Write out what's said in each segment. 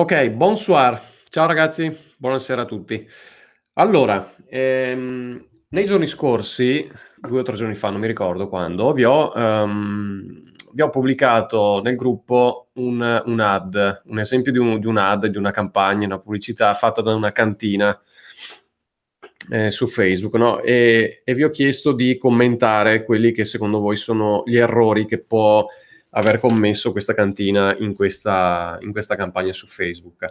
Ok, bonsoir. Ciao ragazzi, buonasera a tutti. Allora, ehm, nei giorni scorsi, due o tre giorni fa, non mi ricordo quando, vi ho, um, vi ho pubblicato nel gruppo un, un ad, un esempio di un, di un, ad, di una campagna, una pubblicità fatta da una cantina eh, su Facebook, no? e, e vi ho chiesto di commentare quelli che secondo voi sono gli errori che può aver commesso questa cantina in questa, in questa campagna su Facebook.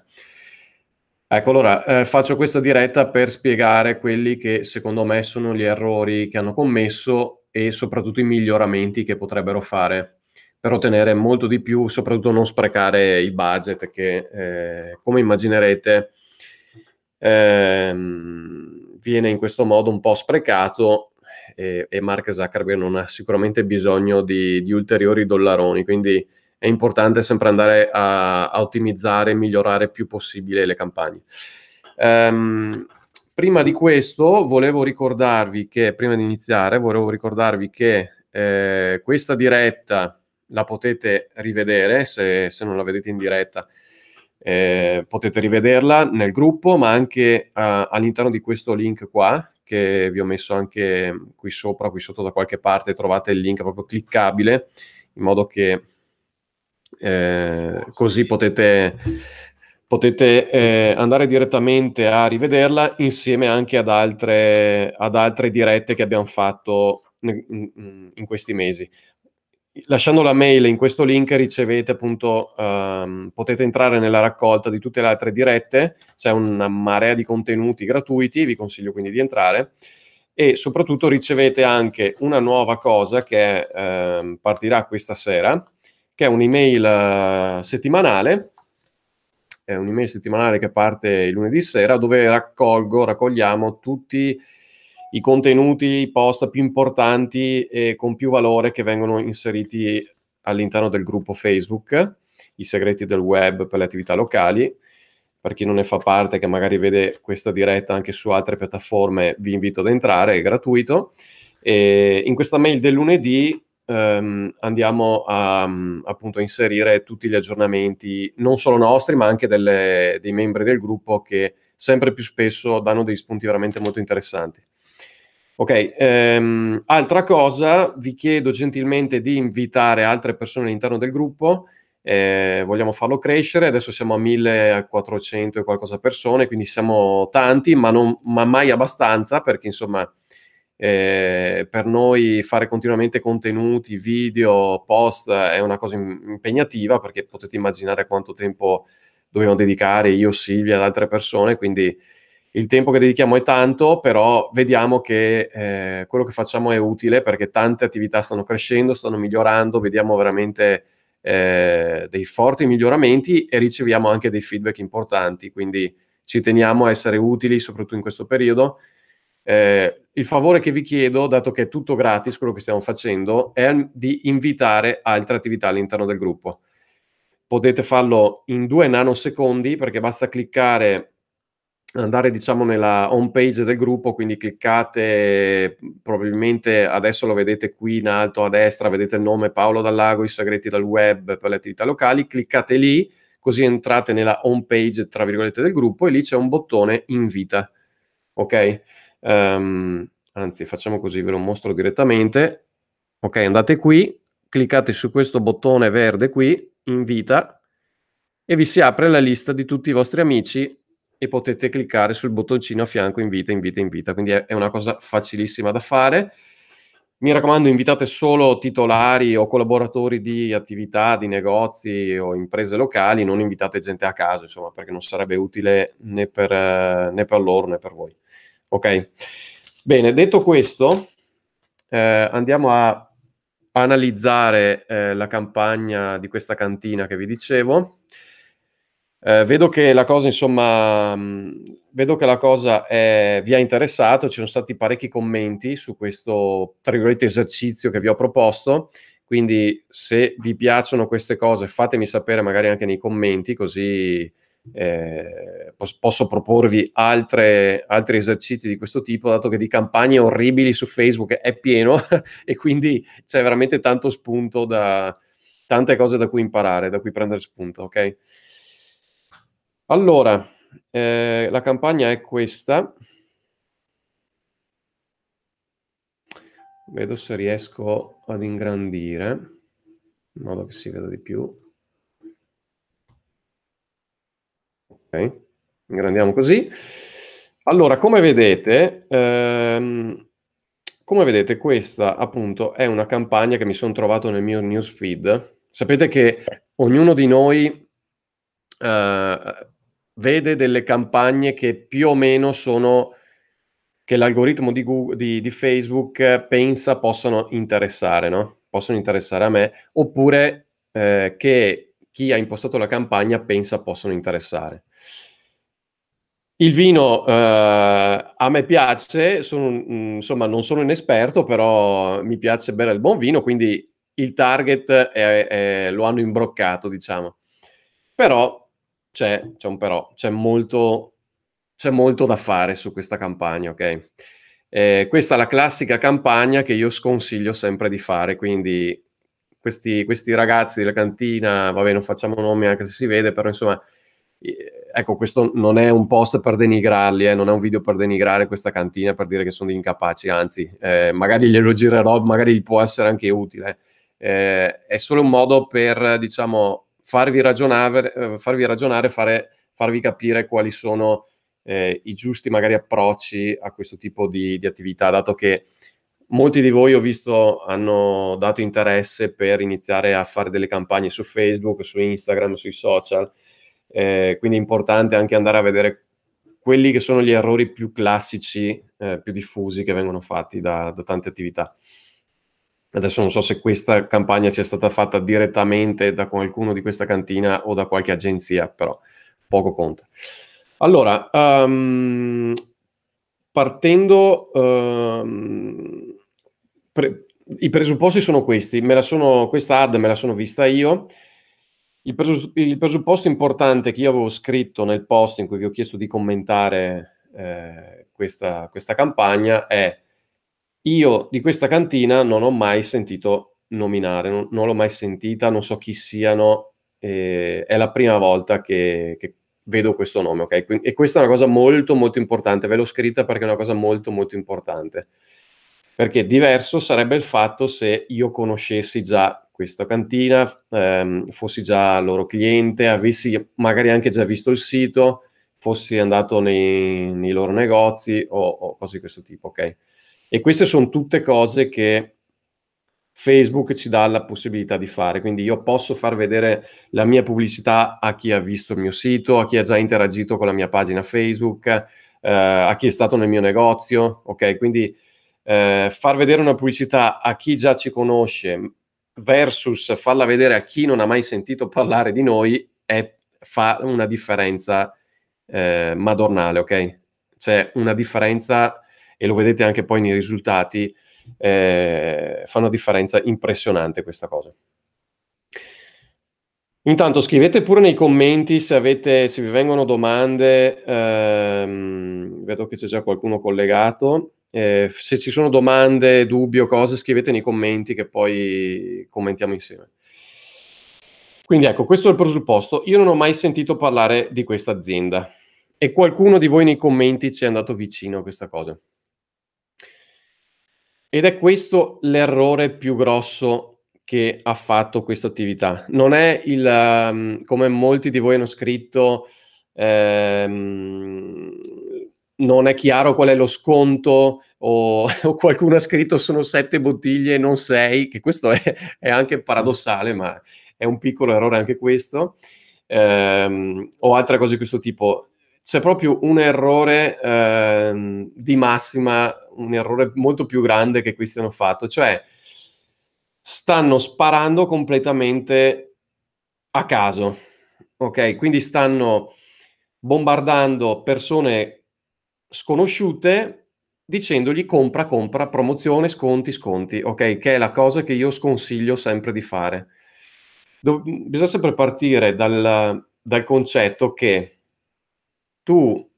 Ecco, allora eh, faccio questa diretta per spiegare quelli che secondo me sono gli errori che hanno commesso e soprattutto i miglioramenti che potrebbero fare per ottenere molto di più, soprattutto non sprecare il budget che, eh, come immaginerete, eh, viene in questo modo un po' sprecato e, e Mark Zuckerberg non ha sicuramente bisogno di, di ulteriori dollaroni, quindi è importante sempre andare a, a ottimizzare e migliorare più possibile le campagne. Um, prima di questo volevo ricordarvi che, prima di iniziare, volevo ricordarvi che eh, questa diretta la potete rivedere se, se non la vedete in diretta. Eh, potete rivederla nel gruppo, ma anche eh, all'interno di questo link qua che vi ho messo anche qui sopra, qui sotto da qualche parte, trovate il link proprio cliccabile, in modo che eh, così potete, potete eh, andare direttamente a rivederla insieme anche ad altre, ad altre dirette che abbiamo fatto in, in questi mesi lasciando la mail in questo link ricevete appunto, um, potete entrare nella raccolta di tutte le altre dirette, c'è una marea di contenuti gratuiti, vi consiglio quindi di entrare e soprattutto ricevete anche una nuova cosa che eh, partirà questa sera, che è un'email eh, settimanale, è un'email settimanale che parte il lunedì sera dove raccolgo, raccogliamo tutti i i contenuti, i post più importanti e con più valore che vengono inseriti all'interno del gruppo Facebook, i segreti del web per le attività locali. Per chi non ne fa parte, che magari vede questa diretta anche su altre piattaforme, vi invito ad entrare, è gratuito. E in questa mail del lunedì ehm, andiamo a appunto, inserire tutti gli aggiornamenti, non solo nostri, ma anche delle, dei membri del gruppo che sempre più spesso danno degli spunti veramente molto interessanti. Ok, ehm, altra cosa, vi chiedo gentilmente di invitare altre persone all'interno del gruppo, eh, vogliamo farlo crescere, adesso siamo a 1400 e qualcosa persone, quindi siamo tanti, ma, non, ma mai abbastanza, perché insomma eh, per noi fare continuamente contenuti, video, post è una cosa impegnativa, perché potete immaginare quanto tempo dobbiamo dedicare io, Silvia, ad altre persone, quindi il tempo che dedichiamo è tanto, però vediamo che eh, quello che facciamo è utile perché tante attività stanno crescendo, stanno migliorando, vediamo veramente eh, dei forti miglioramenti e riceviamo anche dei feedback importanti, quindi ci teniamo a essere utili soprattutto in questo periodo. Eh, il favore che vi chiedo, dato che è tutto gratis quello che stiamo facendo, è di invitare altre attività all'interno del gruppo. Potete farlo in due nanosecondi perché basta cliccare andare diciamo nella home page del gruppo, quindi cliccate, probabilmente adesso lo vedete qui in alto a destra, vedete il nome Paolo Dallago, i segreti dal web per le attività locali, cliccate lì, così entrate nella home page tra virgolette del gruppo e lì c'è un bottone invita, ok? Um, anzi facciamo così, ve lo mostro direttamente, ok andate qui, cliccate su questo bottone verde qui, invita, e vi si apre la lista di tutti i vostri amici e potete cliccare sul bottoncino a fianco invita, invita, invita. Quindi è, una cosa facilissima da fare. Mi raccomando, invitate solo titolari o collaboratori di attività, di negozi o imprese locali, non invitate gente a caso, insomma, perché non sarebbe utile né per, né per loro né per voi. Ok? Bene, detto questo, eh, andiamo a analizzare eh, la campagna di questa cantina che vi dicevo. Eh, vedo che la cosa, insomma, mh, mm, vedo che la cosa è, vi ha interessato, ci sono stati parecchi commenti su questo, tra virgolette, esercizio che vi ho proposto, quindi se vi piacciono queste cose fatemi sapere magari anche nei commenti, così eh, pos- posso proporvi altre, altri esercizi di questo tipo, dato che di campagne orribili su Facebook è pieno e quindi c'è veramente tanto spunto da... tante cose da cui imparare, da cui prendere spunto, ok? Allora, eh, la campagna è questa. Vedo se riesco ad ingrandire, in modo che si veda di più. Ok, ingrandiamo così. Allora, come vedete, ehm, come vedete questa appunto è una campagna che mi sono trovato nel mio newsfeed. Sapete che ognuno di noi... Eh, vede delle campagne che più o meno sono che l'algoritmo di, Google, di, di Facebook eh, pensa possano interessare, no? possono interessare a me, oppure eh, che chi ha impostato la campagna pensa possano interessare. Il vino eh, a me piace, sono, insomma non sono un esperto, però mi piace bere il buon vino, quindi il target è, è, lo hanno imbroccato, diciamo. Però c'è, c'è un però, c'è molto, c'è molto da fare su questa campagna, ok? Eh, questa è la classica campagna che io sconsiglio sempre di fare, quindi questi, questi ragazzi della cantina, vabbè non facciamo nomi anche se si vede, però insomma, ecco questo non è un post per denigrarli, eh, non è un video per denigrare questa cantina, per dire che sono incapaci, anzi, eh, magari glielo girerò, magari gli può essere anche utile. Eh, è solo un modo per, diciamo, farvi ragionare, eh, farvi, ragionare fare, farvi capire quali sono eh, i giusti magari approcci a questo tipo di, di attività, dato che molti di voi ho visto hanno dato interesse per iniziare a fare delle campagne su Facebook, su Instagram, sui social. Eh, quindi è importante anche andare a vedere quelli che sono gli errori più classici, eh, più diffusi che vengono fatti da, da tante attività. Adesso non so se questa campagna sia stata fatta direttamente da qualcuno di questa cantina o da qualche agenzia, però poco conta. Allora, um, partendo, um, pre- i presupposti sono questi, sono, questa ad me la sono vista io. Il, presu- il, presupposto importante che io avevo scritto nel post in cui vi ho chiesto di commentare eh, questa, questa campagna è io di questa cantina non ho mai sentito nominare, non, non l'ho mai sentita, non so chi siano, eh, è la prima volta che, che vedo questo nome, ok? E questa è una cosa molto molto importante, ve l'ho scritta perché è una cosa molto molto importante. Perché diverso sarebbe il fatto se io conoscessi già questa cantina, ehm, fossi già loro cliente, avessi magari anche già visto il sito, fossi andato nei, nei loro negozi o, o cose di questo tipo, ok? E queste sono tutte cose che Facebook ci dà la possibilità di fare, quindi io posso far vedere la mia pubblicità a chi ha visto il mio sito, a chi ha già interagito con la mia pagina Facebook, eh, a chi è stato nel mio negozio, ok? Quindi eh, far vedere una pubblicità a chi già ci conosce versus farla vedere a chi non ha mai sentito parlare di noi è, fa una differenza eh, madornale, ok? C'è una differenza e lo vedete anche poi nei risultati, eh, fa una differenza impressionante questa cosa. Intanto scrivete pure nei commenti se, avete, se vi vengono domande, ehm, vedo che c'è già qualcuno collegato, eh, se ci sono domande, dubbi o cose scrivete nei commenti che poi commentiamo insieme. Quindi ecco, questo è il presupposto. Io non ho mai sentito parlare di questa azienda e qualcuno di voi nei commenti ci è andato vicino a questa cosa. Ed è questo l'errore più grosso che ha fatto questa attività. Non è il, ehm, come molti di voi hanno scritto, ehm, non è chiaro qual è lo sconto o, o, qualcuno ha scritto sono sette bottiglie e non sei, che questo è, è anche paradossale, ma è un piccolo errore anche questo. Eh, o altre cose di questo tipo c'è proprio un errore eh, di massima, un errore molto più grande che questi hanno fatto, cioè stanno sparando completamente a caso, ok? Quindi stanno bombardando persone sconosciute dicendogli compra, compra, promozione, sconti, sconti, ok? Che è la cosa che io sconsiglio sempre di fare. Do- bisogna sempre partire dal, dal concetto che tu,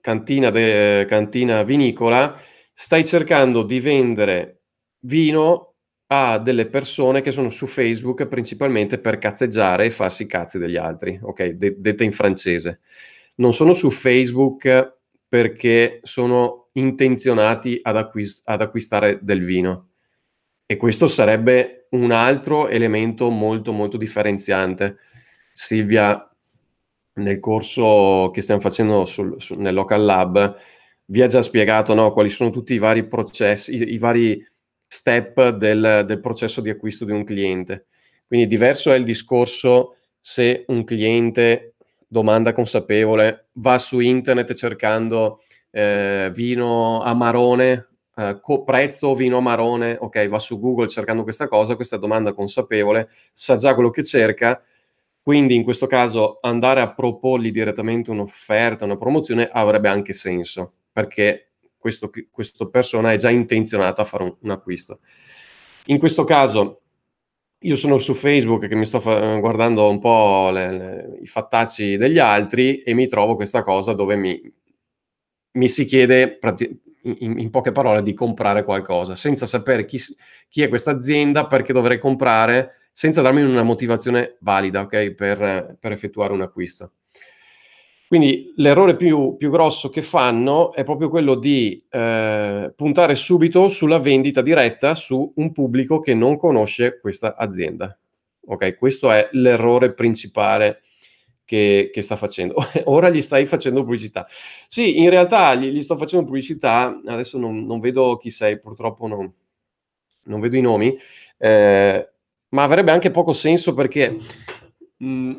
cantina, de, cantina vinicola, stai cercando di vendere vino a delle persone che sono su Facebook principalmente per cazzeggiare e farsi i cazzi degli altri, ok? De- detta in francese. Non sono su Facebook perché sono intenzionati ad, acquist- ad acquistare del vino. E questo sarebbe un altro elemento molto, molto differenziante. Silvia nel corso che stiamo facendo sul, su, nel Local Lab, vi ha già spiegato no, quali sono tutti i vari processi, i, i vari step del, del, processo di acquisto di un cliente. Quindi diverso è il discorso se un cliente, domanda consapevole, va su internet cercando eh, vino amarone, eh, co- prezzo vino amarone, ok, va su Google cercando questa cosa, questa domanda consapevole, sa già quello che cerca, quindi in questo caso andare a proporgli direttamente un'offerta, una promozione avrebbe anche senso, perché questo, questa persona è già intenzionata a fare un, un, acquisto. In questo caso io sono su Facebook che mi sto fa- guardando un po' le, le, i fattacci degli altri e mi trovo questa cosa dove mi, mi si chiede prati- in, in, poche parole di comprare qualcosa, senza sapere chi, chi è questa azienda, perché dovrei comprare, senza darmi una motivazione valida okay, per, per, effettuare un acquisto. Quindi l'errore più, più, grosso che fanno è proprio quello di eh, puntare subito sulla vendita diretta su un pubblico che non conosce questa azienda. Okay, questo è l'errore principale che, che, sta facendo. Ora gli stai facendo pubblicità. Sì, in realtà gli, gli sto facendo pubblicità, adesso non, non vedo chi sei, purtroppo non, non vedo i nomi. Eh, ma avrebbe anche poco senso perché mh, mm,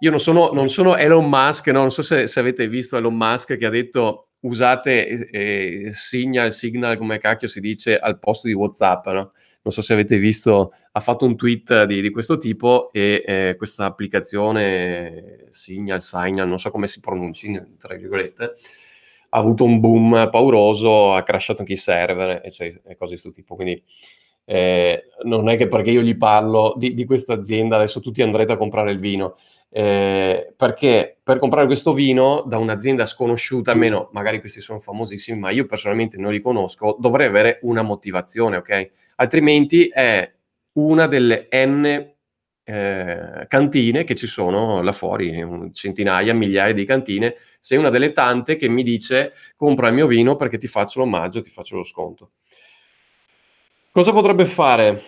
io non sono, non sono, Elon Musk, no? non so se, se, avete visto Elon Musk che ha detto usate eh, Signal, Signal come cacchio si dice al posto di Whatsapp, no? non so se avete visto, ha fatto un tweet di, di questo tipo e eh, questa applicazione Signal, Signal, non so come si pronunci, tra virgolette, ha avuto un boom pauroso, ha crashato anche i server e, cioè, e cose di questo tipo, quindi eh, non è che perché io gli parlo di, di questa azienda adesso tutti andrete a comprare il vino, eh, perché per comprare questo vino da un'azienda sconosciuta, mm. almeno magari questi sono famosissimi, ma io personalmente non li conosco, dovrei avere una motivazione, ok? Altrimenti è una delle N eh, cantine che ci sono là fuori, centinaia, migliaia di cantine, sei una delle tante che mi dice compra il mio vino perché ti faccio l'omaggio, ti faccio lo sconto. Cosa potrebbe fare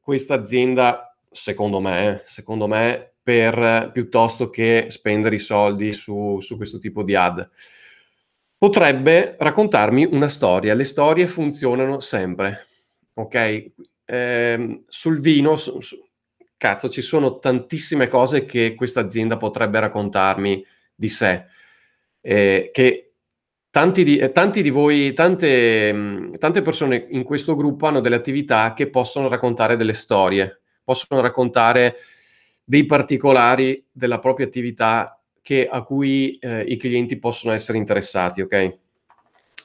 questa azienda, secondo me, secondo me per, piuttosto che spendere i soldi su, su questo tipo di ad? Potrebbe raccontarmi una storia. Le storie funzionano sempre, ok? Eh, sul vino, su, su, cazzo, ci sono tantissime cose che questa azienda potrebbe raccontarmi di sé, eh, che Tanti di, eh, tanti di, voi, tante, mm, tante, persone in questo gruppo hanno delle attività che possono raccontare delle storie, possono raccontare dei particolari della propria attività che, a cui eh, i clienti possono essere interessati, ok?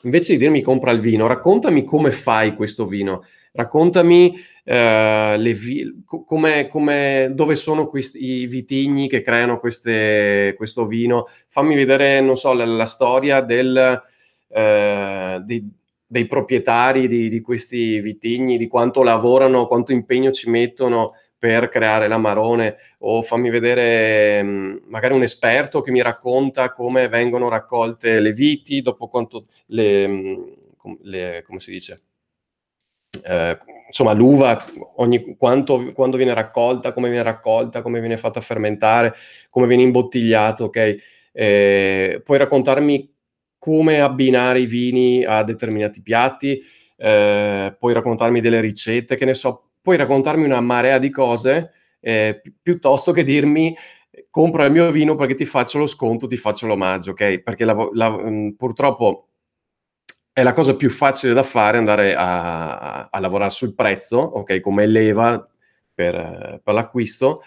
invece di dirmi compra il vino, raccontami come fai questo vino, raccontami eh, vi- come, come, dove sono questi, i vitigni che creano queste, questo vino, fammi vedere, non so, la, la storia del, eh, dei, dei, proprietari di, di questi vitigni, di quanto lavorano, quanto impegno ci mettono, per creare l'amarone o fammi vedere mm, magari un esperto che mi racconta come vengono raccolte le viti, dopo quanto le, mm, le come si dice? Eh, insomma, l'uva, ogni, quanto, quando viene raccolta, come viene raccolta, come viene fatta fermentare, come viene imbottigliato, ok? Eh, puoi raccontarmi come abbinare i vini a determinati piatti, eh, puoi raccontarmi delle ricette, che ne so, puoi raccontarmi una marea di cose eh, piuttosto che dirmi compra il mio vino perché ti faccio lo sconto, ti faccio l'omaggio, ok? Perché la, la, mhmm, purtroppo è la cosa più facile da fare andare a, a, a lavorare sul prezzo, ok? Come leva per, per, l'acquisto,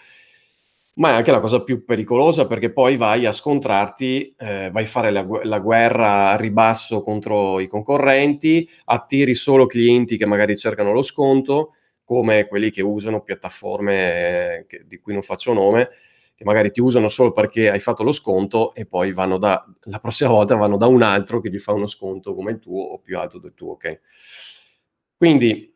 ma è anche la cosa più pericolosa perché poi vai a scontrarti, eh, vai a fare la, la guerra a ribasso contro i concorrenti, attiri solo clienti che magari cercano lo sconto come quelli che usano piattaforme eh, che, di cui non faccio nome, che magari ti usano solo perché hai fatto lo sconto e poi vanno da, la prossima volta vanno da un altro che gli fa uno sconto come il tuo o più alto del tuo, ok? Quindi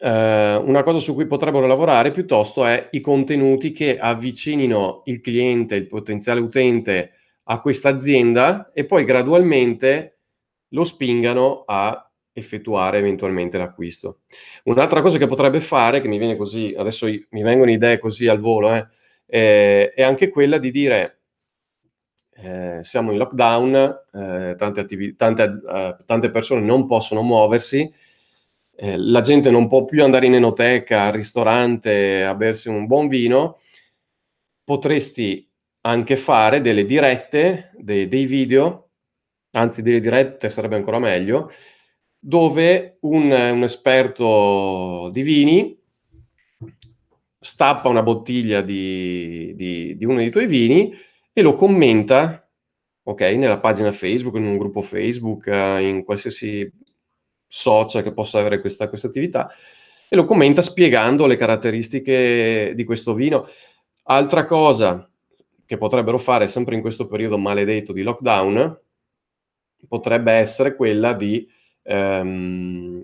eh, una cosa su cui potrebbero lavorare piuttosto è i contenuti che avvicinino il cliente, il potenziale utente a questa azienda e poi gradualmente lo spingano a effettuare eventualmente l'acquisto. Un'altra cosa che potrebbe fare, che mi viene così, adesso mi vengono idee così al volo, eh, eh, è anche quella di dire eh, siamo in lockdown, eh, tante, tante, eh, tante, persone non possono muoversi, eh, la gente non può più andare in enoteca, al ristorante, a bersi un buon vino, potresti anche fare delle dirette, dei, dei video, anzi delle dirette sarebbe ancora meglio, dove un, un esperto di vini stappa una bottiglia di, di, di, uno dei tuoi vini e lo commenta, ok, nella pagina Facebook, in un gruppo Facebook, eh, in qualsiasi social che possa avere questa, questa attività, e lo commenta spiegando le caratteristiche di questo vino. Altra cosa che potrebbero fare sempre in questo periodo maledetto di lockdown potrebbe essere quella di ehm,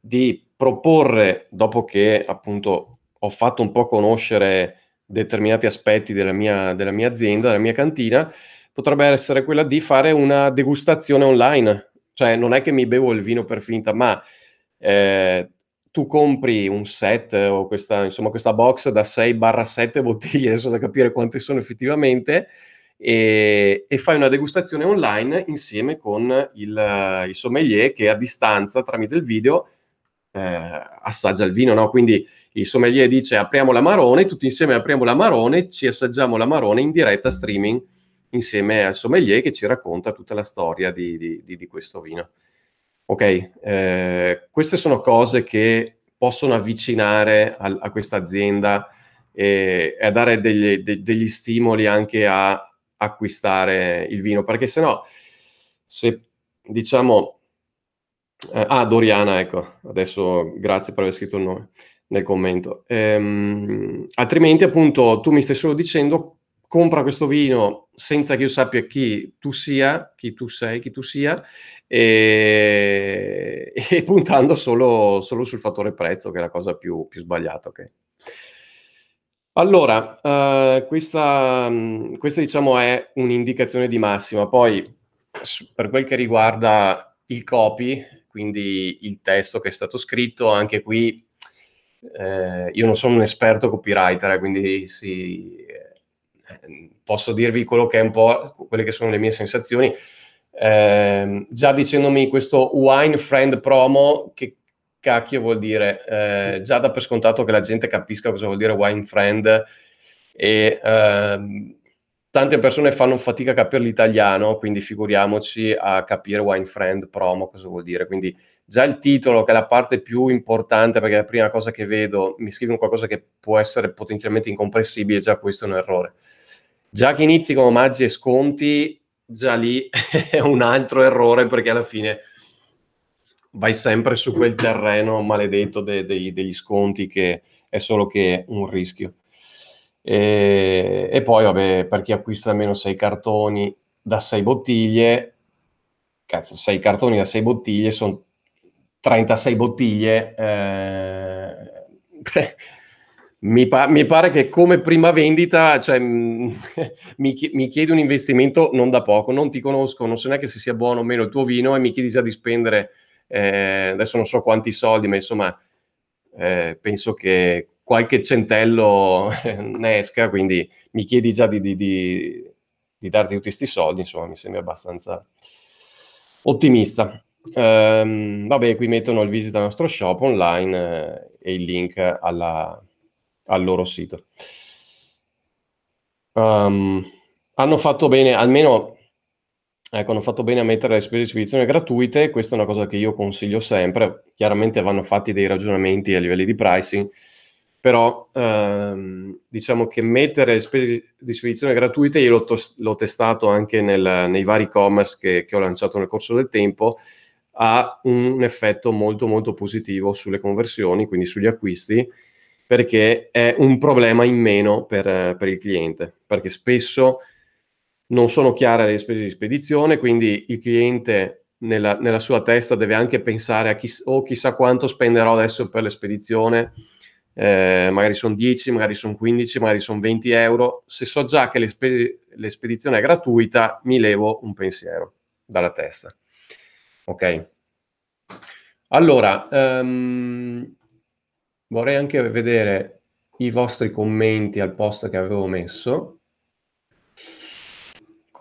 di proporre, dopo che appunto ho fatto un po' conoscere determinati aspetti della mia, della mia azienda, della mia cantina, potrebbe essere quella di fare una degustazione online. Cioè, non è che mi bevo il vino per finta, ma eh, tu compri un set o questa, insomma, questa box da 6-7 bottiglie, adesso da capire quante sono effettivamente, e, e fai una degustazione online insieme con il, il sommelier che a distanza tramite il video eh, assaggia il vino, no? Quindi il sommelier dice apriamo la marone, tutti insieme apriamo la marone, ci assaggiamo la marone in diretta streaming insieme al sommelier che ci racconta tutta la storia di, di, di, di questo vino. Ok, eh, queste sono cose che possono avvicinare a, a questa azienda e, eh, e, a dare degli, de, degli stimoli anche a, acquistare il vino, perché sennò se diciamo... Eh, ah, Doriana, ecco, adesso grazie per aver scritto il nome nel commento. Ehm, altrimenti, appunto, tu mi stai solo dicendo compra questo vino senza che io sappia chi tu sia, chi tu sei, chi tu sia, e, e puntando solo, solo, sul fattore prezzo, che è la cosa più, più sbagliata. Okay? Allora, eh, questa, mm, questa diciamo è un'indicazione di massima, poi per quel che riguarda il copy, quindi il testo che è stato scritto, anche qui eh, io non sono un esperto copywriter, eh, quindi sì, eh, posso dirvi quello che è un po' quelle che sono le mie sensazioni. Eh, già dicendomi questo wine friend promo che cacchio vuol dire, eh, già da per scontato che la gente capisca cosa vuol dire wine friend e eh, tante persone fanno fatica a capire l'italiano, quindi figuriamoci a capire wine friend promo cosa vuol dire. Quindi già il titolo, che è la parte più importante, perché è la prima cosa che vedo, mi scrivono qualcosa che può essere potenzialmente incomprensibile, già questo è un errore. Già che inizi con omaggi e sconti, già lì è un altro errore perché alla fine vai sempre su quel terreno maledetto de, de, degli sconti che è solo che un rischio. E, e poi, vabbè, per chi acquista almeno 6 cartoni da 6 bottiglie, cazzo, 6 cartoni da 6 bottiglie sono 36 bottiglie. Eh, mi, pa- mi, pare che come prima vendita, cioè, mm, mi, mi chiedi un investimento non da poco, non ti conosco, non so neanche se sia buono o meno il tuo vino e mi chiedi già di spendere eh, adesso non so quanti soldi, ma insomma eh, penso che qualche centello eh, ne esca, quindi mi chiedi già di, di, di, di darti tutti questi soldi, insomma mi sembra abbastanza ottimista. Um, vabbè, qui mettono il visita al nostro shop online eh, e il link alla, al loro sito. Um, hanno fatto bene, almeno Ecco, hanno fatto bene a mettere le spese di spedizione gratuite, questa è una cosa che io consiglio sempre, chiaramente vanno fatti dei ragionamenti a livelli di pricing, però ehm, diciamo che mettere le spese di spedizione gratuite, io l'ho, tos- l'ho testato anche nel, nei vari e-commerce che, che ho lanciato nel corso del tempo, ha un effetto molto molto positivo sulle conversioni, quindi sugli acquisti, perché è un problema in meno per, per il cliente, perché spesso non sono chiare le spese di spedizione, quindi il cliente nella, nella sua testa deve anche pensare a chi, oh, chissà quanto spenderò adesso per la spedizione, eh, magari sono 10, magari sono 15, magari sono 20 euro. Se so già che l'espe- l'espedizione è gratuita, mi levo un pensiero dalla testa. Ok. Allora, um, vorrei anche vedere i vostri commenti al post che avevo messo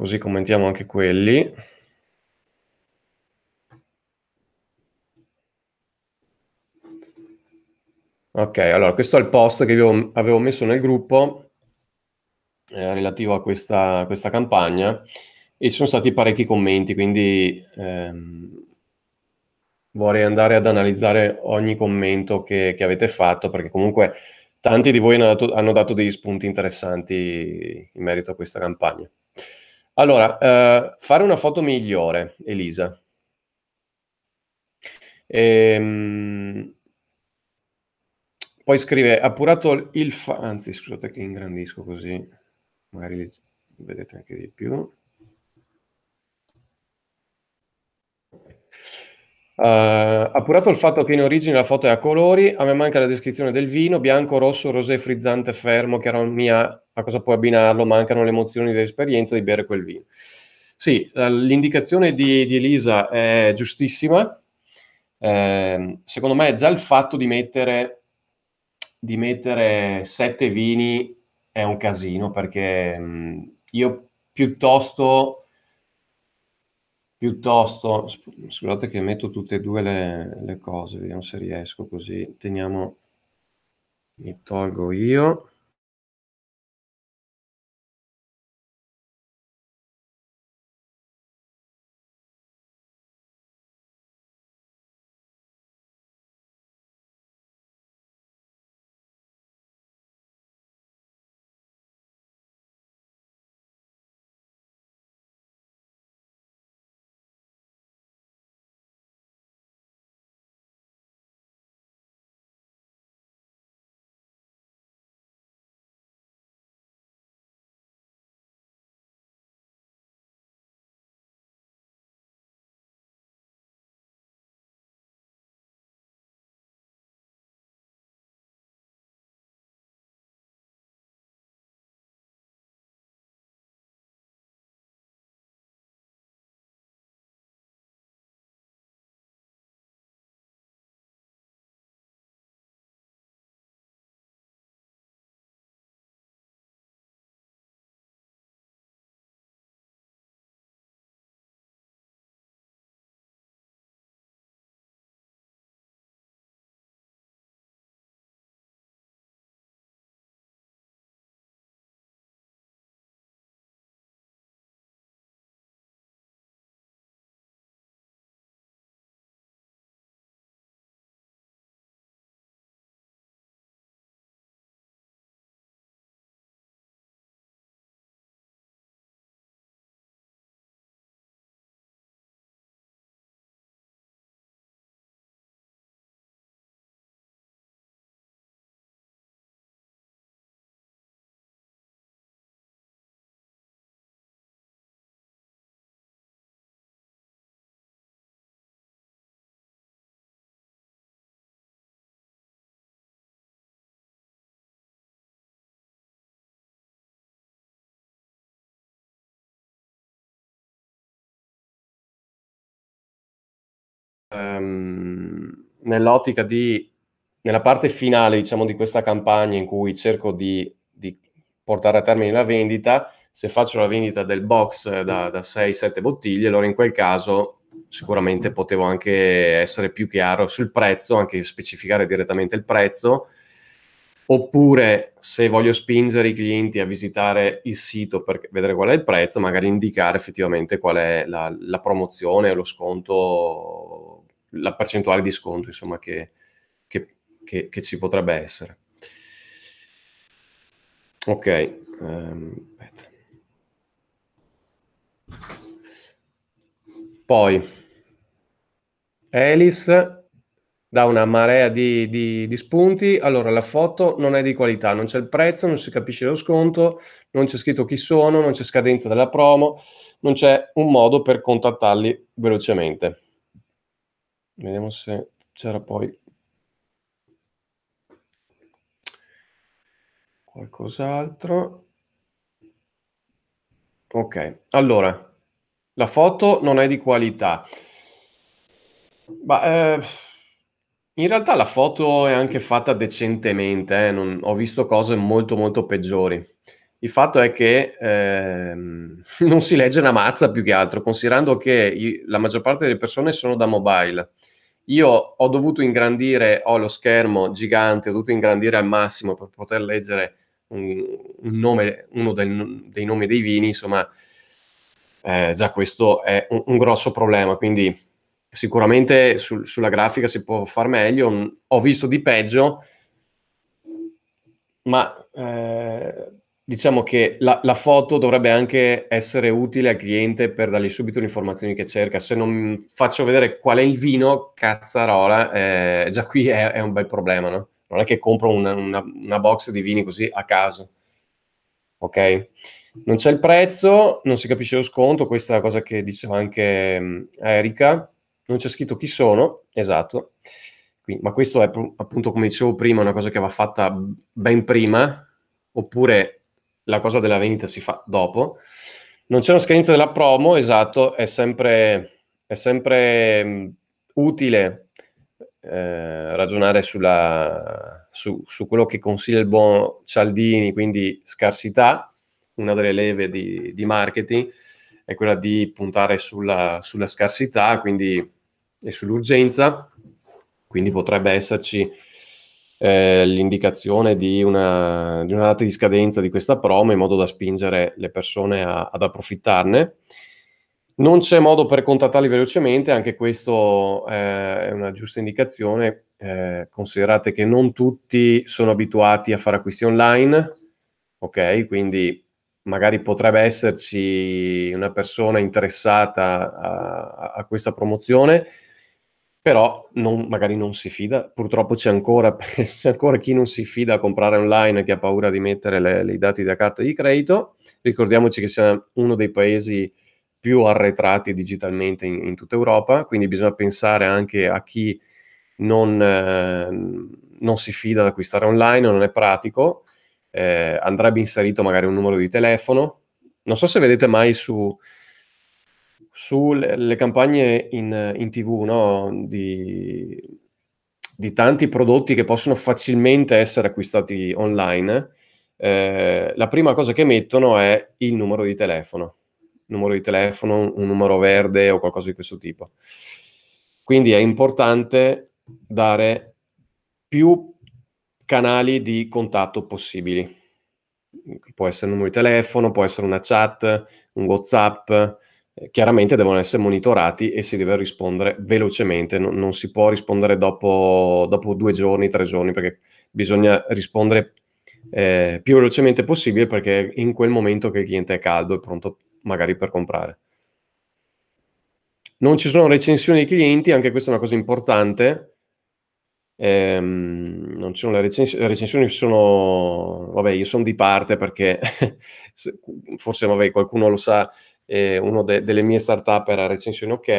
così commentiamo anche quelli. Ok, allora questo è il post che avevo, avevo messo nel gruppo eh, relativo a questa, questa, campagna e ci sono stati parecchi commenti, quindi ehm, vorrei andare ad analizzare ogni commento che, che avete fatto perché comunque tanti di voi hanno dato, hanno dato degli spunti interessanti in merito a questa campagna. Allora, eh, fare una foto migliore, Elisa. Ehm, poi scrive, appurato il... Fa- anzi, scusate che ingrandisco così, magari li vedete anche di più. Uh, appurato il fatto che in origine la foto è a colori, a me manca la descrizione del vino, bianco, rosso, rosé frizzante, fermo, che era mia a cosa puoi abbinarlo, mancano le emozioni dell'esperienza di bere quel vino. Sì, l'indicazione di, di Elisa è giustissima. Eh, secondo me già il fatto di mettere, di mettere sette vini è un casino perché mh, io piuttosto, piuttosto, scusate che metto tutte e due le, le cose, vediamo se riesco così, teniamo, mi tolgo io. ehm, nell'ottica di, nella parte finale diciamo, di questa campagna in cui cerco di, di, portare a termine la vendita, se faccio la vendita del box eh, da, da 6-7 bottiglie, allora in quel caso sicuramente potevo anche essere più chiaro sul prezzo, anche specificare direttamente il prezzo, oppure se voglio spingere i clienti a visitare il sito per vedere qual è il prezzo, magari indicare effettivamente qual è la, la promozione o lo sconto la percentuale di sconto insomma, che, che, che, che ci potrebbe essere. Ok, um, Poi Alice dà una marea di, di, di, spunti. Allora, la foto non è di qualità, non c'è il prezzo, non si capisce lo sconto, non c'è scritto chi sono, non c'è scadenza della promo, non c'è un modo per contattarli velocemente. Vediamo se c'era poi qualcos'altro. Ok, allora, la foto non è di qualità. Ma, eh, in realtà la foto è anche fatta decentemente, eh? non, ho visto cose molto molto peggiori. Il fatto è che ehm, non si legge una mazza più che altro, considerando che i, la maggior parte delle persone sono da mobile. Io ho dovuto ingrandire, ho lo schermo gigante, ho dovuto ingrandire al massimo per poter leggere un, un nome, uno del, dei nomi dei vini, insomma, eh, già questo è un, un, grosso problema. Quindi sicuramente sul, sulla grafica si può far meglio, ho visto di peggio, ma... Eh, diciamo che la, la, foto dovrebbe anche essere utile al cliente per dargli subito le informazioni che cerca. Se non faccio vedere qual è il vino, cazzarola, eh, già qui è, è, un bel problema, no? Non è che compro una, una, una, box di vini così a caso. Ok? Non c'è il prezzo, non si capisce lo sconto, questa è la cosa che diceva anche mm, Erika. Non c'è scritto chi sono, esatto. Quindi, ma questo è appunto, come dicevo prima, una cosa che va fatta ben prima, oppure la cosa della vendita si fa dopo. Non c'è una scadenza della promo, esatto, è sempre, è sempre mm, utile eh, ragionare sulla, su, su, quello che consiglia il buon Cialdini, quindi scarsità, una delle leve di, di marketing è quella di puntare sulla, sulla scarsità quindi, e sull'urgenza, quindi potrebbe esserci eh, l'indicazione di una, di una, data di scadenza di questa promo in modo da spingere le persone a, ad approfittarne. Non c'è modo per contattarli velocemente, anche questo eh, è una giusta indicazione. Eh, considerate che non tutti sono abituati a fare acquisti online, ok? Quindi magari potrebbe esserci una persona interessata a, a questa promozione, però non, magari non si fida. Purtroppo c'è ancora, c'è ancora, chi non si fida a comprare online, e che ha paura di mettere i dati da carta di credito. Ricordiamoci che siamo uno dei paesi più arretrati digitalmente in, in tutta Europa, quindi bisogna pensare anche a chi non, eh, non si fida ad acquistare online non è pratico. Eh, andrebbe inserito magari un numero di telefono. Non so se vedete mai su, sulle campagne in, in tv no? di, di, tanti prodotti che possono facilmente essere acquistati online, eh, la prima cosa che mettono è il numero di telefono, numero di telefono, un numero verde o qualcosa di questo tipo. Quindi è importante dare più canali di contatto possibili. Può essere un numero di telefono, può essere una chat, un WhatsApp, eh, chiaramente devono essere monitorati e si deve rispondere velocemente, non, non si può rispondere dopo, dopo, due giorni, tre giorni, perché bisogna rispondere eh, più velocemente possibile perché è in quel momento che il cliente è caldo e pronto magari per comprare. Non ci sono recensioni dei clienti, anche questa è una cosa importante. Ehm, non ci sono le, recens- le recensioni, sono... Vabbè, io sono di parte perché forse vabbè, qualcuno lo sa, eh, una de- delle mie startup era Recensione OK,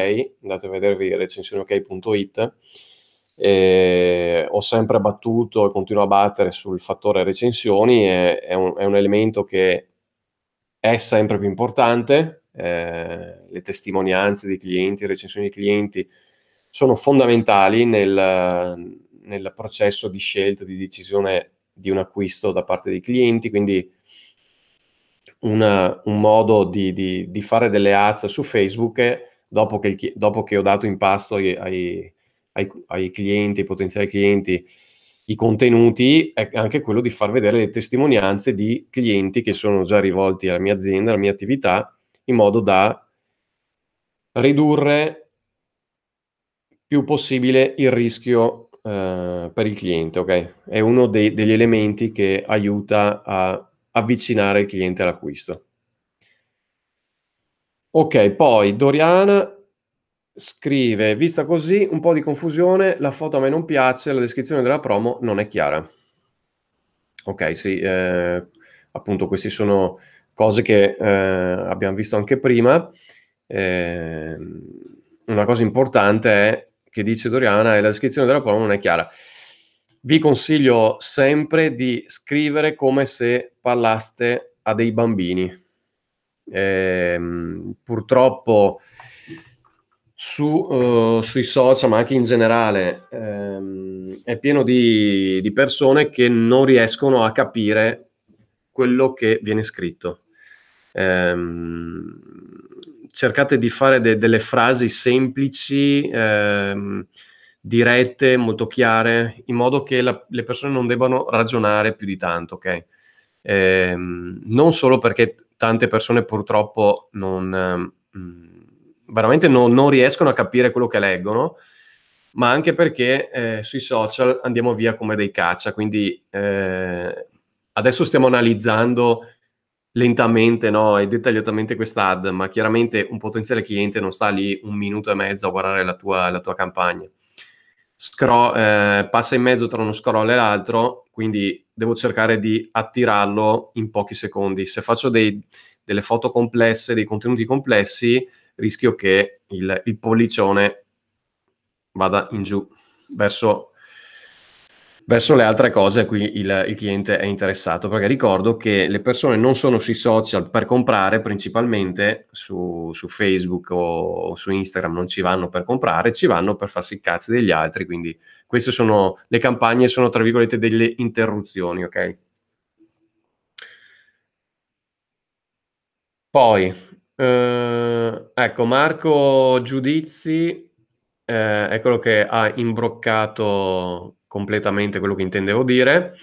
andate a vedervi recensioneok.it. Eh, ho sempre battuto e continuo a battere sul fattore recensioni, è, è, un, è un, elemento che è sempre più importante, eh, le testimonianze dei clienti, le recensioni dei clienti sono fondamentali nel, nel processo di scelta, di decisione di un acquisto da parte dei clienti, quindi una, un modo di, di, di, fare delle ads su Facebook dopo che, dopo che ho dato in pasto ai, ai, ai clienti, ai potenziali clienti, i contenuti è anche quello di far vedere le testimonianze di clienti che sono già rivolti alla mia azienda, alla mia attività, in modo da ridurre più possibile il rischio eh, per il cliente. Okay? È uno dei, degli elementi che aiuta a avvicinare il cliente all'acquisto. Ok, poi Doriana scrive, vista così, un po' di confusione, la foto a me non piace, la descrizione della promo non è chiara. Ok, sì, eh, appunto queste sono cose che eh, abbiamo visto anche prima. Eh, una cosa importante è che dice Doriana eh, la descrizione della promo non è chiara vi consiglio sempre di scrivere come se parlaste a dei bambini. Eh, purtroppo su, uh, sui social, ma anche in generale, ehm, è pieno di, di persone che non riescono a capire quello che viene scritto. Ehm, cercate di fare de- delle frasi semplici. Ehm, dirette, molto chiare, in modo che la, le persone non debbano ragionare più di tanto, ok? Eh, non solo perché tante persone purtroppo non, ehm, mm, veramente non, non, riescono a capire quello che leggono, ma anche perché eh, sui social andiamo via come dei caccia, quindi eh, adesso stiamo analizzando lentamente no, e dettagliatamente quest'ad, ma chiaramente un potenziale cliente non sta lì un minuto e mezzo a guardare la tua, la tua campagna scro- eh, passa in mezzo tra uno scroll e l'altro, quindi devo cercare di attirarlo in pochi secondi. Se faccio dei, delle foto complesse, dei contenuti complessi, rischio che il, il pollicione vada in giù verso verso le altre cose a cui il, il, cliente è interessato, perché ricordo che le persone non sono sui social per comprare, principalmente su, su Facebook o, su Instagram non ci vanno per comprare, ci vanno per farsi i cazzi degli altri, quindi queste sono le campagne, sono tra virgolette delle interruzioni, ok? Poi, eh, ecco, Marco Giudizi, eh, è quello che ha imbroccato completamente quello che intendevo dire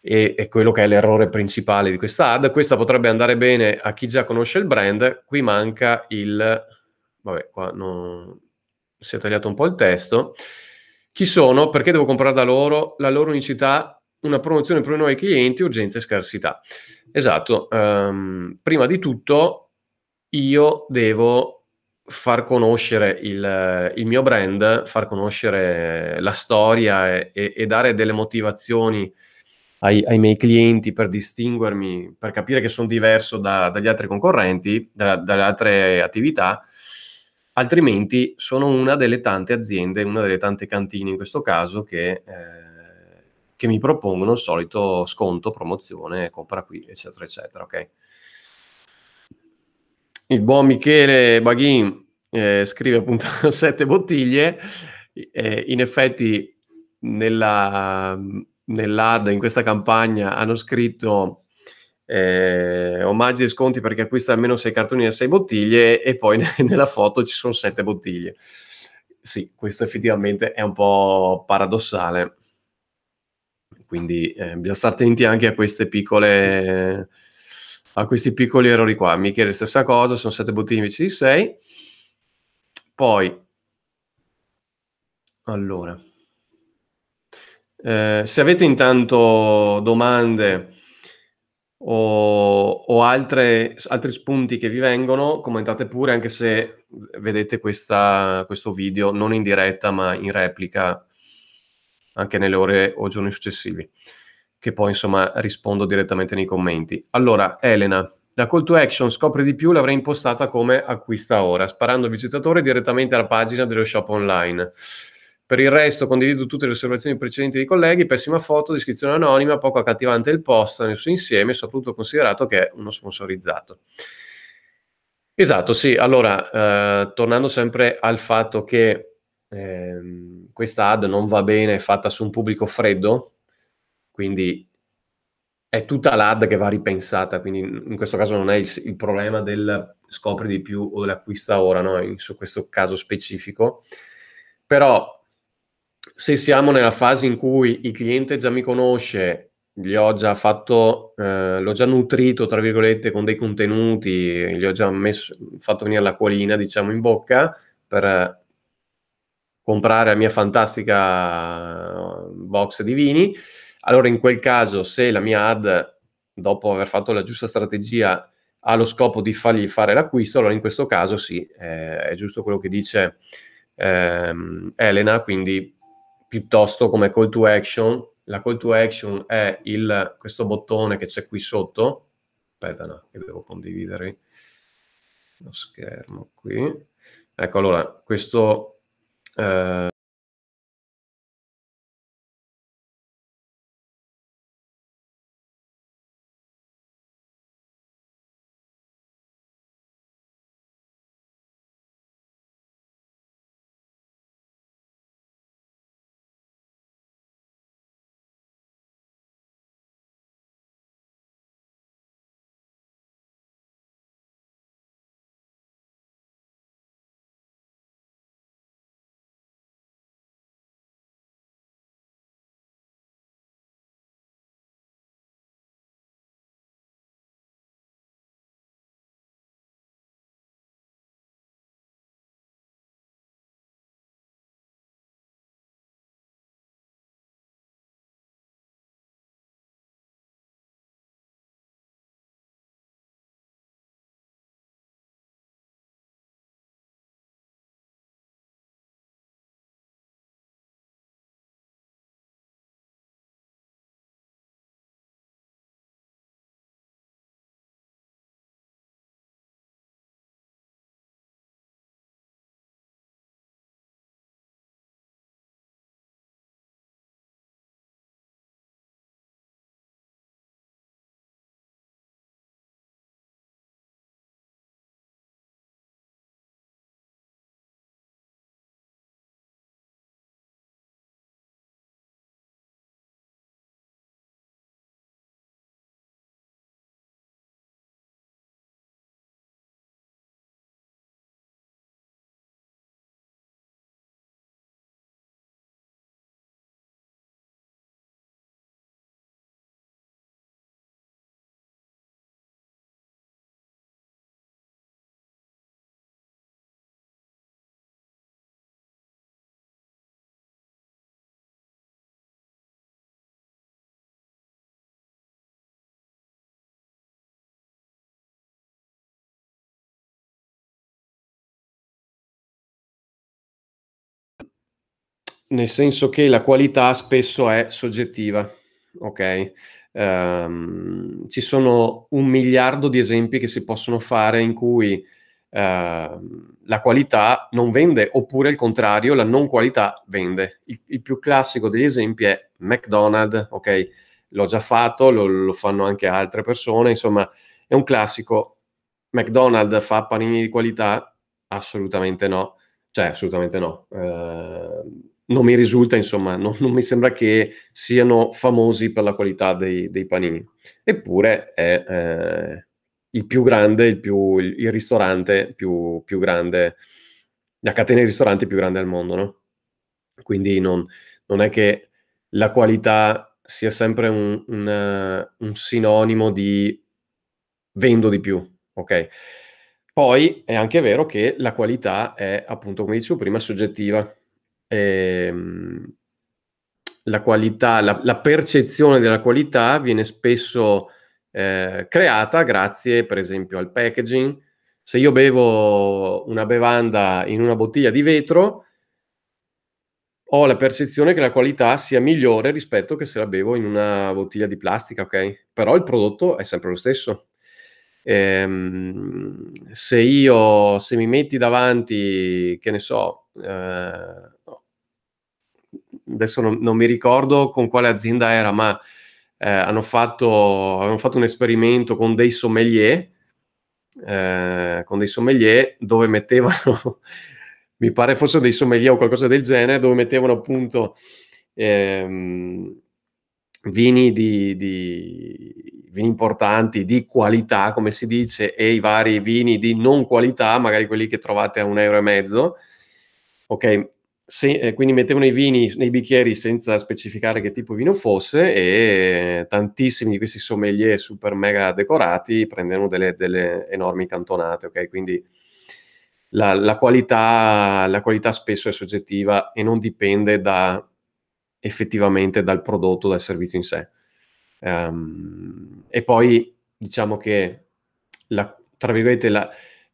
e, e quello che è l'errore principale di questa ad. Questa potrebbe andare bene a chi già conosce il brand, qui manca il... Vabbè, qua non... si è tagliato un po' il testo. Chi sono? Perché devo comprare da loro? La loro unicità? Una promozione per i nuovi clienti? Urgenza e scarsità? Esatto. Um, prima di tutto io devo far conoscere il, il, mio brand, far conoscere la storia e, e, e dare delle motivazioni ai, ai, miei clienti per distinguermi, per capire che sono diverso da, dagli altri concorrenti, da, dalle altre attività, altrimenti sono una delle tante aziende, una delle tante cantine in questo caso che, eh, che mi propongono il solito sconto, promozione, compra qui, eccetera, eccetera. Okay? Il buon Michele Baghin eh, scrive appunto sette bottiglie. Eh, in effetti nella, nell'ad, in questa campagna, hanno scritto eh, omaggi e sconti perché acquista almeno sei cartoni e sei bottiglie e poi nella foto ci sono sette bottiglie. Sì, questo effettivamente è un po' paradossale. Quindi eh, bisogna stare attenti anche a queste piccole... Eh, a questi piccoli errori qua. Michele, stessa cosa, sono 7 bottini invece di 6. Poi, allora, eh, se avete intanto domande o, o altre, altri spunti che vi vengono, commentate pure anche se vedete questa, questo video non in diretta ma in replica anche nelle ore o giorni successivi che poi insomma rispondo direttamente nei commenti. Allora, Elena, la call to action scopri di più l'avrei impostata come acquista ora, sparando il visitatore direttamente alla pagina dello shop online. Per il resto condivido tutte le osservazioni precedenti dei colleghi, pessima foto, descrizione anonima, poco accattivante il post nel suo insieme, soprattutto considerato che è uno sponsorizzato. Esatto, sì. Allora, eh, tornando sempre al fatto che eh, questa ad non va bene fatta su un pubblico freddo, quindi è tutta l'ad che va ripensata, quindi in questo caso non è il, il problema del scopri di più o dell'acquista ora, no? in, su questo caso specifico. Però se siamo nella fase in cui il cliente già mi conosce, gli ho già fatto, eh, l'ho già nutrito, tra virgolette, con dei contenuti, gli ho già messo, fatto venire l'acquolina, diciamo, in bocca per comprare la mia fantastica box di vini, allora in quel caso se la mia ad, dopo aver fatto la giusta strategia, ha lo scopo di fargli fare l'acquisto, allora in questo caso sì, eh, è giusto quello che dice ehm, Elena, quindi piuttosto come call to action, la call to action è il, questo bottone che c'è qui sotto, aspetta no, che devo condividere lo schermo qui, ecco allora questo... Eh, nel senso che la qualità spesso è soggettiva, ok? Um, ci sono un miliardo di esempi che si possono fare in cui uh, la qualità non vende, oppure il contrario, la non qualità vende. Il, il, più classico degli esempi è McDonald's, ok? L'ho già fatto, lo, lo fanno anche altre persone, insomma, è un classico. McDonald's fa panini di qualità? Assolutamente no, cioè assolutamente no. Uh, non mi risulta, insomma, non, non, mi sembra che siano famosi per la qualità dei, dei panini. Eppure è eh, il più grande, il, più, il, il ristorante più, più, grande, la catena di ristoranti più grande al mondo, no? Quindi non, non è che la qualità sia sempre un, un, un sinonimo di vendo di più, ok? Poi è anche vero che la qualità è, appunto, come dicevo prima, soggettiva ehm, la qualità, la, la, percezione della qualità viene spesso eh, creata grazie, per esempio, al packaging. Se io bevo una bevanda in una bottiglia di vetro, ho la percezione che la qualità sia migliore rispetto che se la bevo in una bottiglia di plastica, ok? Però il prodotto è sempre lo stesso. Ehm, se io, se mi metti davanti, che ne so, eh, adesso non, non, mi ricordo con quale azienda era, ma eh, hanno, fatto, hanno, fatto, un esperimento con dei sommelier, eh, con dei sommelier dove mettevano, mi pare fosse dei sommelier o qualcosa del genere, dove mettevano appunto ehm, vini, di, di, vini importanti di qualità, come si dice, e i vari vini di non qualità, magari quelli che trovate a un euro e mezzo. Ok, se, eh, quindi mettevano i vini nei bicchieri senza specificare che tipo di vino fosse e tantissimi di questi sommelier super mega decorati prendevano delle, delle enormi cantonate, ok? Quindi la, la, qualità, la qualità spesso è soggettiva e non dipende da, effettivamente dal prodotto, dal servizio in sé. Um, e poi diciamo che la, tra virgolette la,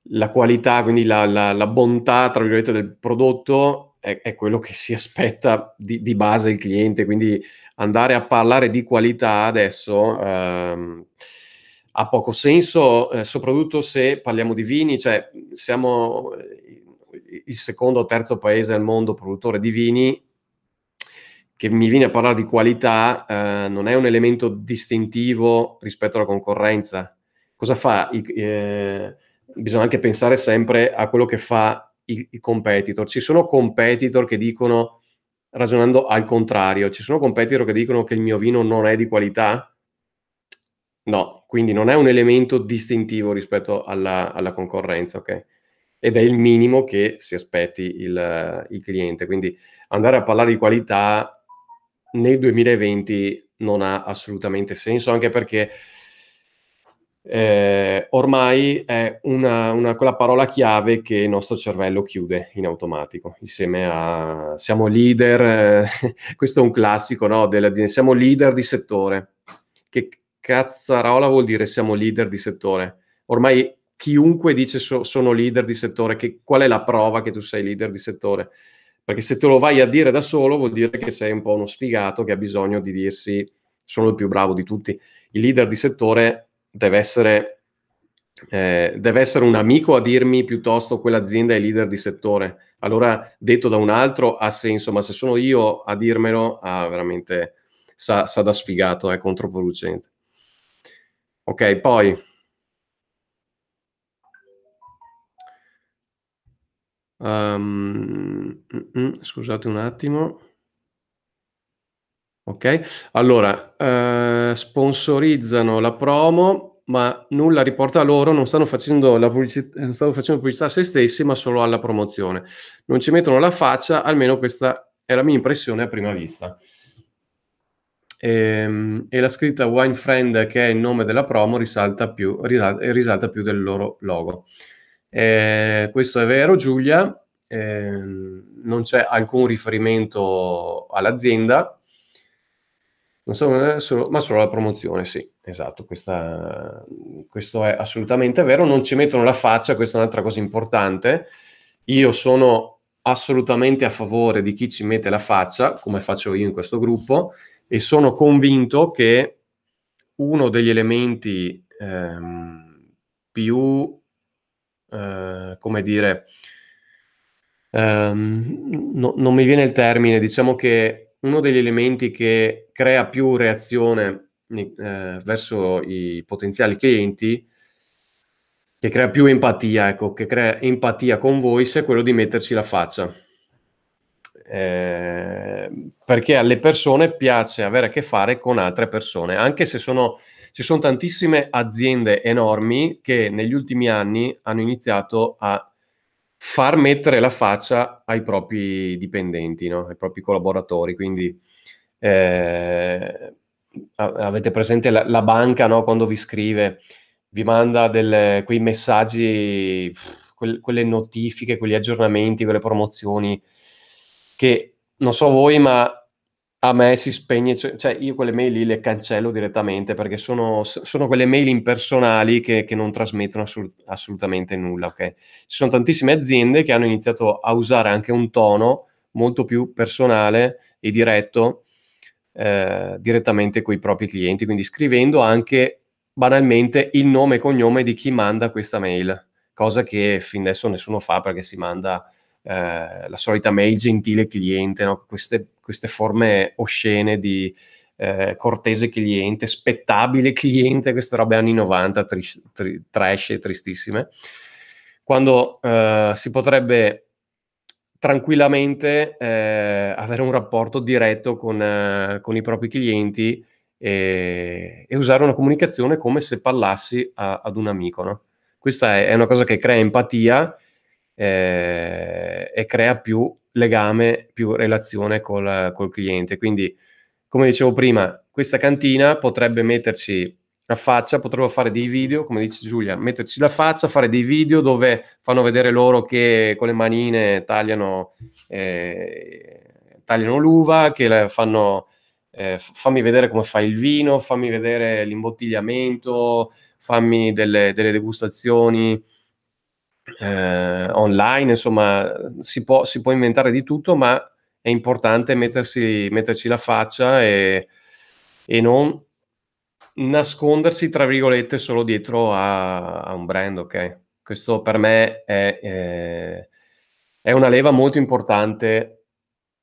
la qualità, quindi la, la, la bontà tra virgolette del prodotto è, è quello che si aspetta di, di, base il cliente, quindi andare a parlare di qualità adesso ehm, ha poco senso, eh, soprattutto se parliamo di vini, cioè siamo eh, il secondo o terzo paese al mondo produttore di vini, che mi viene a parlare di qualità eh, non è un elemento distintivo rispetto alla concorrenza. Cosa fa? I, eh, bisogna anche pensare sempre a quello che fa i, i competitor. Ci sono competitor che dicono, ragionando al contrario, ci sono competitor che dicono che il mio vino non è di qualità? No, quindi non è un elemento distintivo rispetto alla, alla concorrenza, ok? Ed è il minimo che si aspetti il, il cliente. Quindi andare a parlare di qualità nel 2020 non ha assolutamente senso, anche perché eh, ormai è una, una, quella parola chiave che il nostro cervello chiude in automatico, insieme a siamo leader, eh, questo è un classico, no? Del, siamo leader di settore. Che cazzarola vuol dire siamo leader di settore? Ormai chiunque dice so, sono leader di settore, che, qual è la prova che tu sei leader di settore? Perché se te lo vai a dire da solo vuol dire che sei un po' uno sfigato che ha bisogno di dirsi sono il più bravo di tutti. I leader di settore deve essere, eh, deve essere un amico a dirmi piuttosto quell'azienda è leader di settore. Allora, detto da un altro, ha senso, ma se sono io a dirmelo, ah, veramente sa, sa da sfigato, è controproducente. Ok, poi... Um, scusate un attimo. Ok? Allora, eh, sponsorizzano la promo, ma nulla riporta loro, non stanno facendo, la pubblicità, eh, non stanno facendo pubblicità a se stessi, ma solo alla promozione. Non ci mettono la faccia, almeno questa è la mia impressione a prima vista. E, ehm, e la scritta Wine Friend, che è il nome della promo, risalta più, risalta, risalta più del loro logo. Eh, questo è vero, Giulia, eh, non c'è alcun riferimento all'azienda non solo, eh, solo, ma solo la promozione, sì, esatto, questa, questo è assolutamente vero, non ci mettono la faccia, questa è un'altra cosa importante. Io sono assolutamente a favore di chi ci mette la faccia, come faccio io in questo gruppo, e sono convinto che uno degli elementi ehm, più, eh, come dire, ehm, no, non mi viene il termine, diciamo che uno degli elementi che crea più reazione eh, verso i potenziali clienti, che crea più empatia, ecco, che crea empatia con voi, se è quello di metterci la faccia. Eh, perché alle persone piace avere a che fare con altre persone, anche se sono, ci sono tantissime aziende enormi che negli ultimi anni hanno iniziato a far mettere la faccia ai propri dipendenti, no? ai propri collaboratori. Quindi eh, avete presente la, la banca no? quando vi scrive, vi manda delle, quei messaggi, quel, quelle notifiche, quegli aggiornamenti, quelle promozioni che non so voi, ma a me si spegne, cioè, cioè io quelle mail lì le cancello direttamente perché sono, sono quelle mail impersonali che, che non trasmettono assolut- assolutamente nulla. Okay? Ci sono tantissime aziende che hanno iniziato a usare anche un tono molto più personale e diretto eh, direttamente con i propri clienti, quindi scrivendo anche banalmente il nome e cognome di chi manda questa mail, cosa che fin adesso nessuno fa perché si manda eh, la solita mail gentile cliente, no? queste, queste, forme oscene di eh, cortese cliente, spettabile cliente, queste robe anni 90, tri, tri, trash e tristissime, quando eh, si potrebbe tranquillamente eh, avere un rapporto diretto con, eh, con i propri clienti e, e, usare una comunicazione come se parlassi a, ad un amico. No? Questa è, è una cosa che crea empatia eh, e crea più legame, più relazione col, col cliente. Quindi, come dicevo prima, questa cantina potrebbe metterci la faccia, potrebbero fare dei video, come dice Giulia, metterci la faccia, fare dei video dove fanno vedere loro che con le manine tagliano, eh, tagliano l'uva, che fanno, eh, fammi vedere come fai il vino, fammi vedere l'imbottigliamento, fammi delle, delle degustazioni eh, online, insomma si può, si può, inventare di tutto, ma è importante mettersi, metterci la faccia e, e non nascondersi, tra virgolette, solo dietro a, a, un brand, ok? Questo per me è, eh, è, una leva molto importante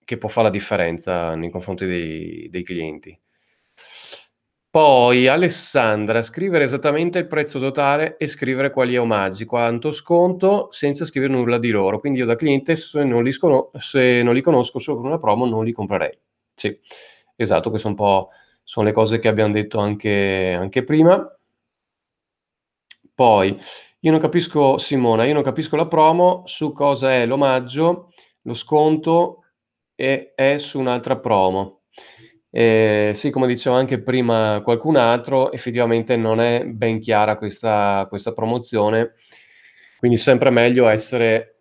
che può fare la differenza nei confronti dei, dei clienti. Poi Alessandra, scrivere esattamente il prezzo totale e scrivere quali omaggi, quanto sconto, senza scrivere nulla di loro. Quindi io da cliente, se non li, sconos- se non li conosco solo per una promo, non li comprerei. Sì, esatto, queste un po' sono le cose che abbiamo detto anche, anche prima. Poi, io non capisco, Simona, io non capisco la promo su cosa è l'omaggio, lo sconto e è su un'altra promo. Eh, sì, come diceva anche prima qualcun altro, effettivamente non è ben chiara questa, questa promozione, quindi sempre meglio essere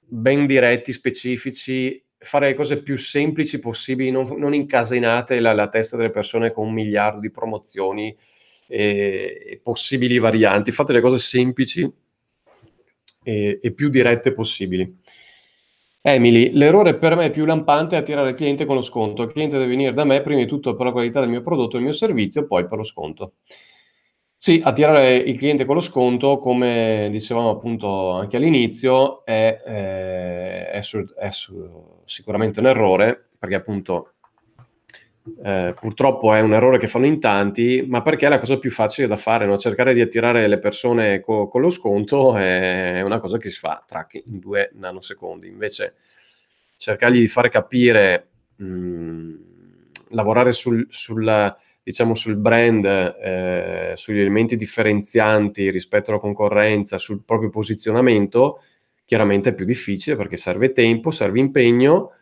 ben diretti, specifici, fare le cose più semplici possibili, non, non incasinate la, la, testa delle persone con un miliardo di promozioni e, e possibili varianti, fate le cose semplici e, e più dirette possibili. Emily, l'errore per me più lampante è attirare il cliente con lo sconto. Il cliente deve venire da me prima di tutto per la qualità del mio prodotto e del mio servizio, poi per lo sconto. Sì, attirare il cliente con lo sconto, come dicevamo appunto anche all'inizio, è, eh, è, su, è su, sicuramente un errore, perché appunto eh, purtroppo è un errore che fanno in tanti, ma perché è la cosa più facile da fare, no? cercare di attirare le persone co- con lo sconto è una cosa che si fa track in due nanosecondi, invece cercargli di far capire, mh, mm, lavorare sul, sul, diciamo, sul brand, eh, sugli elementi differenzianti rispetto alla concorrenza, sul proprio posizionamento, chiaramente è più difficile perché serve tempo, serve impegno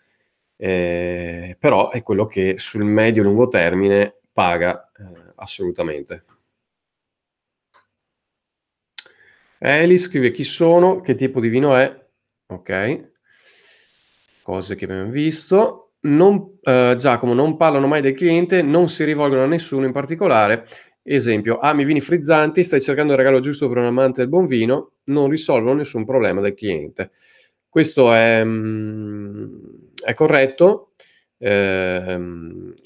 eh, però è quello che sul medio-lungo termine paga eh, assolutamente. Eli scrive chi sono, che tipo di vino è, ok, cose che abbiamo visto. Non, eh, Giacomo, non parlano mai del cliente, non si rivolgono a nessuno in particolare. Esempio, ami ah, vini frizzanti, stai cercando il regalo giusto per un amante del buon vino, non risolvono nessun problema del cliente. Questo è, mm, è corretto, eh,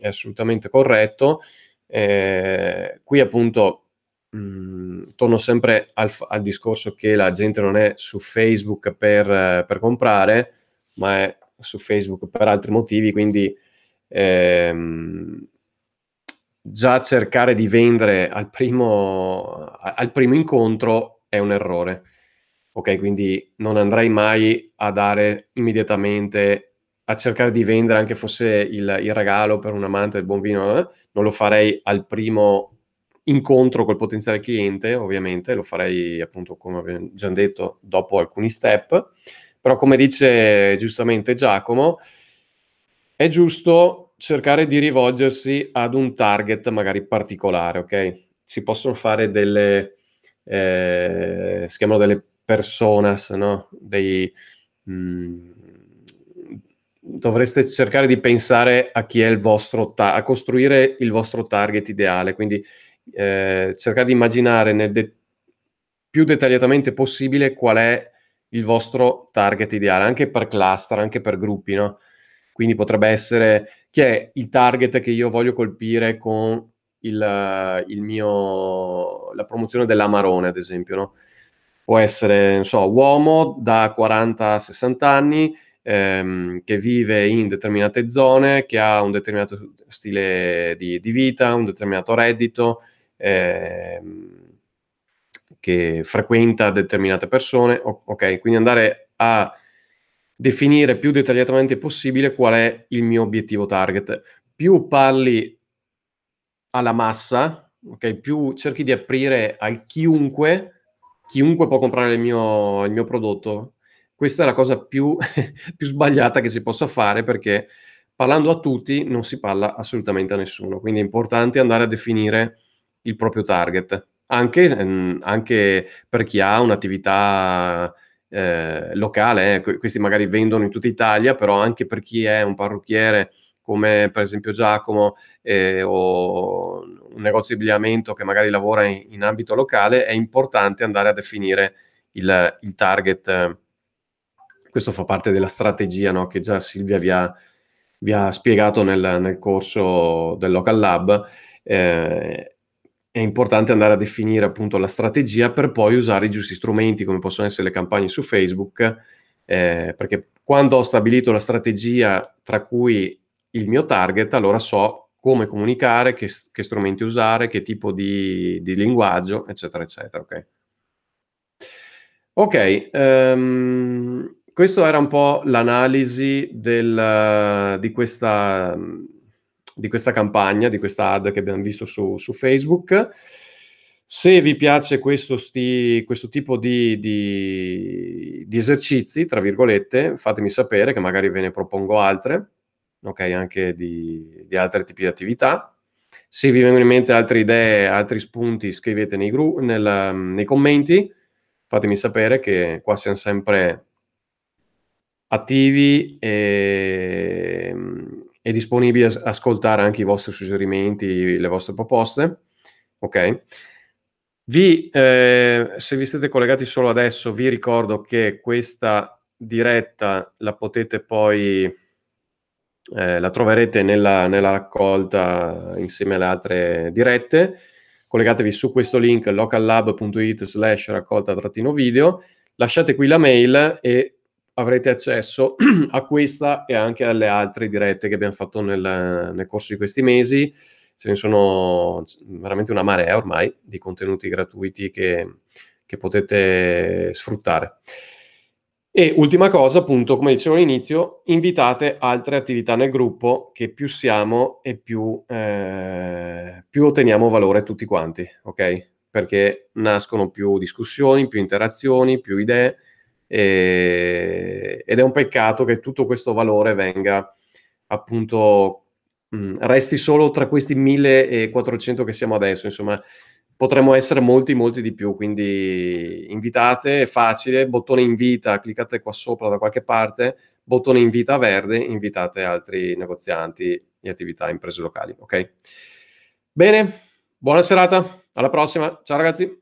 è assolutamente corretto. Eh, qui appunto mh, mm, torno sempre al, al, discorso che la gente non è su Facebook per, per comprare, ma è su Facebook per altri motivi, quindi ehm, già cercare di vendere al primo, al primo incontro è un errore ok? Quindi non andrai mai a dare immediatamente, a cercare di vendere anche fosse il, il regalo per un amante del buon vino, eh? non lo farei al primo incontro col potenziale cliente, ovviamente, lo farei appunto, come abbiamo già detto, dopo alcuni step, però come dice giustamente Giacomo, è giusto cercare di rivolgersi ad un target magari particolare, ok? Si possono fare delle, eh, si chiamano delle personas, no? Dei, mh, mm, dovreste cercare di pensare a chi è il vostro, ta- a costruire il vostro target ideale, quindi eh, cercare di immaginare nel de- più dettagliatamente possibile qual è il vostro target ideale, anche per cluster, anche per gruppi, no? Quindi potrebbe essere chi è il target che io voglio colpire con il, il mio, la promozione dell'amarone, ad esempio, no? può essere, so, uomo da 40 60 anni ehm, che vive in determinate zone, che ha un determinato stile di, di vita, un determinato reddito, ehm, che frequenta determinate persone. O- ok, quindi andare a definire più dettagliatamente possibile qual è il mio obiettivo target. Più parli alla massa, ok, più cerchi di aprire al chiunque chiunque può comprare il mio, il mio prodotto, questa è la cosa più, più, sbagliata che si possa fare perché parlando a tutti non si parla assolutamente a nessuno. Quindi è importante andare a definire il proprio target, anche, ehm, anche per chi ha un'attività eh, locale, eh, questi magari vendono in tutta Italia, però anche per chi è un parrucchiere come per esempio Giacomo eh, o un negozio di abbigliamento che magari lavora in, in, ambito locale, è importante andare a definire il, il target. Questo fa parte della strategia no? che già Silvia vi ha, vi ha spiegato nel, nel, corso del Local Lab. Eh, è importante andare a definire appunto la strategia per poi usare i giusti strumenti come possono essere le campagne su Facebook, eh, perché quando ho stabilito la strategia tra cui il mio target, allora so come comunicare, che, che strumenti usare, che tipo di, di, linguaggio, eccetera, eccetera. Ok, okay um, questo era un po' l'analisi del, di, questa, di, questa, campagna, di questa ad che abbiamo visto su, su Facebook. Se vi piace questo, sti, questo tipo di, di, di, esercizi, tra virgolette, fatemi sapere che magari ve ne propongo altre ok, anche di, di, altri tipi di attività. Se vi vengono in mente altre idee, altri spunti, scrivete nei, gru- nel, nei commenti, fatemi sapere che qua siamo sempre attivi e, e disponibili ad ascoltare anche i vostri suggerimenti, le vostre proposte. Ok? Vi, eh, se vi siete collegati solo adesso, vi ricordo che questa diretta la potete poi eh, la troverete nella, nella, raccolta insieme alle altre dirette. Collegatevi su questo link locallab.it slash raccolta trattino video, lasciate qui la mail e avrete accesso a questa e anche alle altre dirette che abbiamo fatto nel, nel corso di questi mesi. Ce ne sono veramente una marea ormai di contenuti gratuiti che, che potete sfruttare. E ultima cosa, appunto, come dicevo all'inizio, invitate altre attività nel gruppo che più siamo e più, eh, più otteniamo valore tutti quanti, ok? Perché nascono più discussioni, più interazioni, più idee e, ed è un peccato che tutto questo valore venga appunto mh, resti solo tra questi 1400 che siamo adesso, insomma potremmo essere molti, molti di più. Quindi invitate, è facile, bottone invita, cliccate qua sopra da qualche parte, bottone invita verde, invitate altri negozianti e attività imprese locali. Ok? Bene, buona serata, alla prossima, ciao ragazzi.